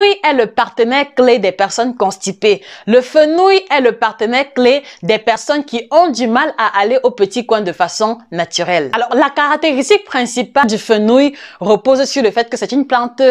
fenouil est le partenaire clé des personnes constipées. Le fenouil est le partenaire clé des personnes qui ont du mal à aller au petit coin de façon naturelle. Alors, la caractéristique principale du fenouil repose sur le fait que c'est une plante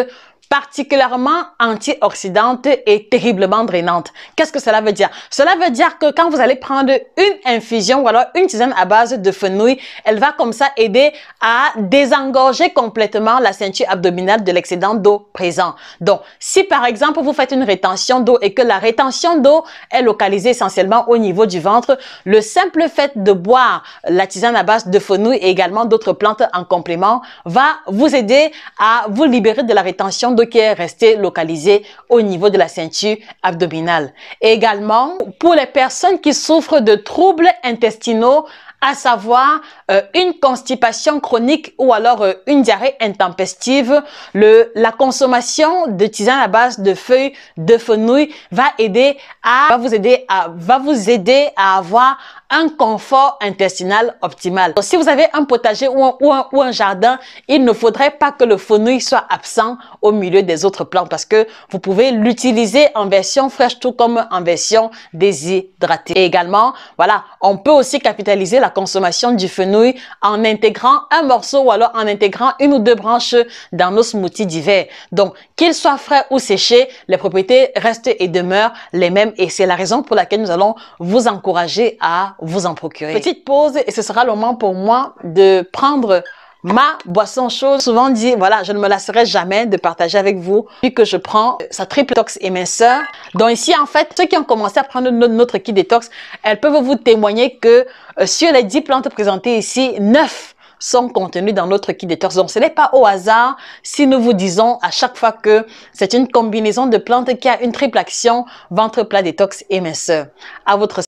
particulièrement antioxydante et terriblement drainante. Qu'est-ce que cela veut dire? Cela veut dire que quand vous allez prendre une infusion ou alors une tisane à base de fenouil, elle va comme ça aider à désengorger complètement la ceinture abdominale de l'excédent d'eau présent. Donc, si par exemple vous faites une rétention d'eau et que la rétention d'eau est localisée essentiellement au niveau du ventre, le simple fait de boire la tisane à base de fenouil et également d'autres plantes en complément va vous aider à vous libérer de la rétention qui est resté localisé au niveau de la ceinture abdominale. également, pour les personnes qui souffrent de troubles intestinaux à savoir euh, une constipation chronique ou alors euh, une diarrhée intempestive. Le, la consommation de tisane à base de feuilles de fenouil va aider à, va vous aider à, va vous aider à avoir un confort intestinal optimal. Donc, si vous avez un potager ou un, ou un, jardin, il ne faudrait pas que le fenouil soit absent au milieu des autres plantes parce que vous pouvez l'utiliser en version fraîche tout comme en version déshydratée. Et également, voilà, on peut aussi capitaliser la consommation du fenouil en intégrant un morceau ou alors en intégrant une ou deux branches dans nos smoothies d'hiver. Donc, qu'ils soient frais ou séchés, les propriétés restent et demeurent les mêmes et c'est la raison pour laquelle nous allons vous encourager à vous en procurer. Petite pause et ce sera le moment pour moi de prendre ma boisson chaude. Souvent dit, voilà, je ne me lasserai jamais de partager avec vous puis que je prends euh, sa triple tox éminceur. Donc ici, en fait, ceux qui ont commencé à prendre notre, kit détox, elles peuvent vous témoigner que euh, sur les 10 plantes présentées ici, 9 sont contenues dans notre kit détox. Donc, ce n'est pas au hasard si nous vous disons à chaque fois que c'est une combinaison de plantes qui a une triple action, ventre plat détox éminceur. À votre